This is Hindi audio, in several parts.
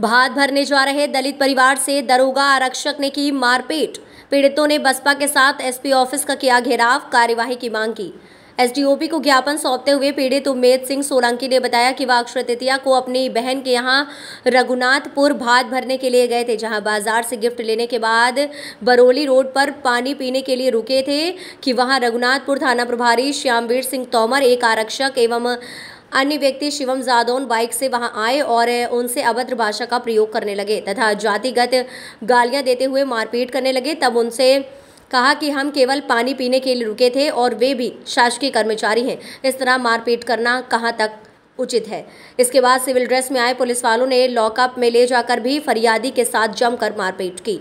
भात भरने जा रहे दलित परिवार से दरोगा आरक्षक ने की मारपीट पीड़ितों ने बसपा के साथ एसपी ऑफिस का किया घेराव कार्यवाही की मांग की एसडीओपी को ज्ञापन सौंपते हुए पीड़ित उम्मेद सिंह सोलंकी ने बताया कि वह अक्षर तृतीया को अपनी बहन के यहाँ रघुनाथपुर भात भरने के लिए गए थे जहाँ बाजार से गिफ्ट लेने के बाद बरौली रोड पर पानी पीने के लिए रुके थे कि वहाँ रघुनाथपुर थाना प्रभारी श्यामवीर सिंह तोमर एक आरक्षक एवं अन्य व्यक्ति शिवम जादौन बाइक से वहां आए और उनसे अभद्र भाषा का प्रयोग करने लगे तथा जातिगत गालियां देते हुए मारपीट करने लगे तब उनसे कहा कि हम केवल पानी पीने के लिए रुके थे और वे भी शासकीय कर्मचारी हैं इस तरह मारपीट करना कहाँ तक उचित है इसके बाद सिविल ड्रेस में आए पुलिस वालों ने लॉकअप में ले जाकर भी फरियादी के साथ जमकर मारपीट की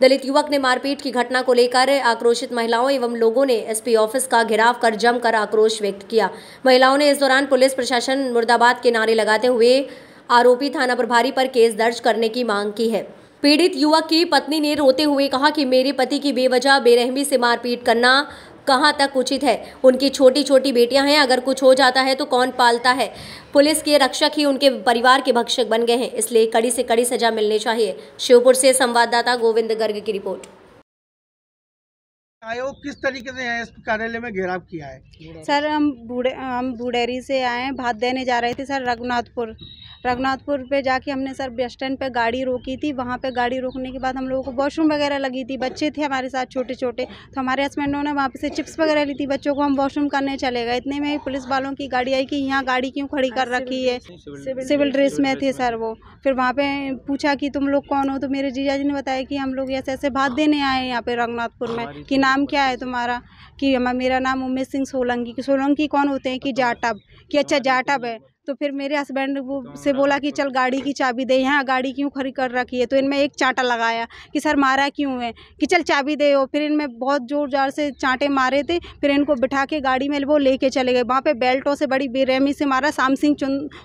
दलित युवक ने मारपीट की घटना को लेकर आक्रोशित महिलाओं एवं लोगों ने एसपी ऑफिस का घेराव कर जमकर आक्रोश व्यक्त किया महिलाओं ने इस दौरान पुलिस प्रशासन मुर्दाबाद के नारे लगाते हुए आरोपी थाना प्रभारी पर केस दर्ज करने की मांग की है पीड़ित युवक की पत्नी ने रोते हुए कहा कि मेरे पति की बेवजह बेरहमी से मारपीट करना कहाँ तक उचित है उनकी छोटी छोटी बेटियां हैं अगर कुछ हो जाता है तो कौन पालता है पुलिस के रक्षक ही उनके परिवार के भक्षक बन गए हैं इसलिए कड़ी से कड़ी सजा मिलनी चाहिए शिवपुर से संवाददाता गोविंद गर्ग की रिपोर्ट आयोग किस तरीके से इस कार्यालय में घेराव किया है सर हम बूढ़े हम बूढ़ेरी से आए हैं भात देने जा रहे थे सर रघुनाथपुर रघुनाथपुर पे जाके हमने सर बस स्टैंड पर गाड़ी रोकी थी वहाँ पे गाड़ी रोकने के बाद हम लोगों को वॉशरूम वगैरह लगी थी बच्चे थे हमारे साथ छोटे छोटे तो हमारे हस्बैंडों ने वहाँ पे से चिप्स वगैरह ली थी बच्चों को हम वॉशरूम करने चले गए इतने में पुलिस वालों की गाड़ी आई कि यहाँ गाड़ी क्यों खड़ी कर हाँ, रखी है सिविल ड्रेस में थे सर वो फिर वहाँ पर पूछा कि तुम लोग कौन हो तो मेरे जीजा जी ने बताया कि हम लोग ऐसे ऐसे भात देने आए हैं यहाँ पर रघुनाथपुर में कि नाम तो क्या है तुम्हारा कि मेरा नाम उमेश सिंह सोलंकी सोलंकी कौन होते हैं कि जाटब कि अच्छा जाटब है तो फिर मेरे हस्बैंड वो से बोला कि चल गाड़ी की चाबी दे यहाँ गाड़ी क्यों खड़ी कर रखी है तो इनमें एक चांटा लगाया कि सर मारा क्यों है कि चल चाबी दे हो फिर इनमें बहुत ज़ोर ज़ोर से चांटे मारे थे फिर इनको बिठा के गाड़ी में वो लेके चले गए वहाँ पे बेल्टों से बड़ी बेरहमी से मारा शाम सिंह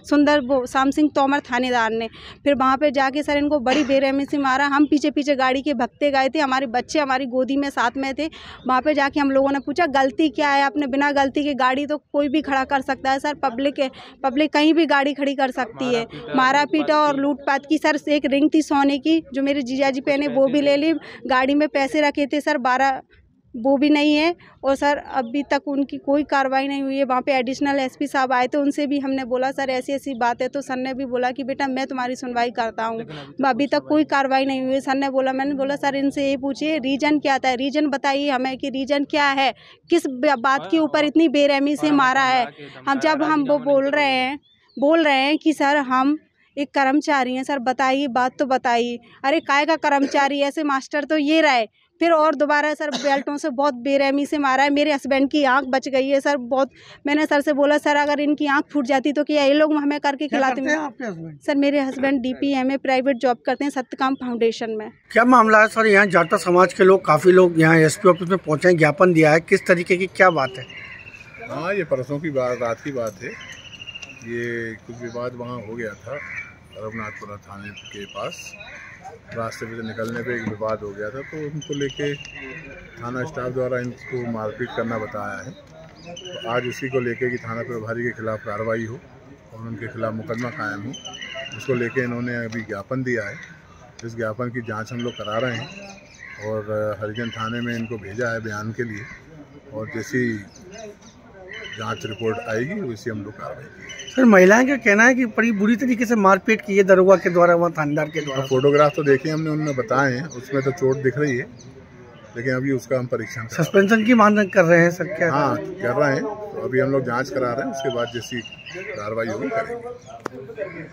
सुंदर वो शाम सिंह तोमर थानेदार ने फिर वहाँ पर जाके सर इनको बड़ी बेरहमी से मारा हम पीछे पीछे गाड़ी के भगते गए थे हमारे बच्चे हमारी गोदी में साथ में थे वहाँ पर जाके हम लोगों ने पूछा गलती क्या है आपने बिना गलती के गाड़ी तो कोई भी खड़ा कर सकता है सर पब्लिक है पब्लिक कहीं भी गाड़ी खड़ी कर सकती है मारा पीटा और लूटपाट की सर एक रिंग थी सोने की जो मेरे जीजा जी पहने वो भी ले ली गाड़ी में पैसे रखे थे सर बारह वो भी नहीं है और सर अभी तक उनकी कोई कार्रवाई नहीं हुई है वहाँ पे एडिशनल एसपी साहब आए थे उनसे भी हमने बोला सर ऐसी ऐसी बात है तो सर ने भी बोला कि बेटा मैं तुम्हारी सुनवाई करता हूँ अभी तक कोई कार्रवाई नहीं हुई है सर ने बोला मैंने बोला सर इनसे ये पूछिए रीज़न क्या था रीज़न बताइए हमें कि रीज़न क्या है किस बात के ऊपर इतनी बेरहमी से हाँ, मारा है हम जब हम वो बोल रहे हैं बोल रहे हैं कि सर हम एक कर्मचारी हैं सर बताइए बात तो बताइए अरे काय का कर्मचारी ऐसे मास्टर तो ये रहा है फिर और दोबारा सर बेल्टों से बहुत बेरहमी से मारा है मेरे हस्बैंड की आंख बच गई है सर बहुत मैंने सर से बोला सर अगर इनकी आंख फूट जाती तो क्या ये लोग हमें करके खिलाते हैं आपके सर मेरे husband D P M A private job करते हैं सत्यकाम फाउंडेशन में क्या मामला है सर यहाँ जाटा समाज के लोग काफी लोग यहाँ एस पी ऑफिस में पहुँचे ज्ञापन दिया है किस तरीके की क्या बात है हाँ ये परसों की बात रात की बात है ये कुछ विवाद वहाँ हो गया था रघुनाथपुरा थाने के पास रास्ते पे से निकलने पे एक विवाद हो गया था तो उनको लेके थाना स्टाफ द्वारा इनको मारपीट करना बताया है तो आज उसी को लेके कि थाना प्रभारी के खिलाफ कार्रवाई हो और उनके खिलाफ मुकदमा कायम हो उसको लेके इन्होंने अभी ज्ञापन दिया है इस ज्ञापन की जांच हम लोग करा रहे हैं और हरिजन थाने में इनको भेजा है बयान के लिए और जैसी जांच रिपोर्ट आएगी वैसे हम लोग कार्रवाई सर महिलाएं का कहना है कि बड़ी बुरी तरीके से मारपीट की है दरोगा के द्वारा वहाँ थानेदार के द्वारा फोटोग्राफ तो देखे हमने उनमें बताए हैं उसमें तो चोट दिख रही है लेकिन अभी उसका हम परीक्षण सस्पेंशन की मांग कर रहे हैं सर क्या हाँ कर रहे हैं तो अभी हम लोग जाँच करा रहे हैं उसके बाद जैसी कार्रवाई होगी करेंगे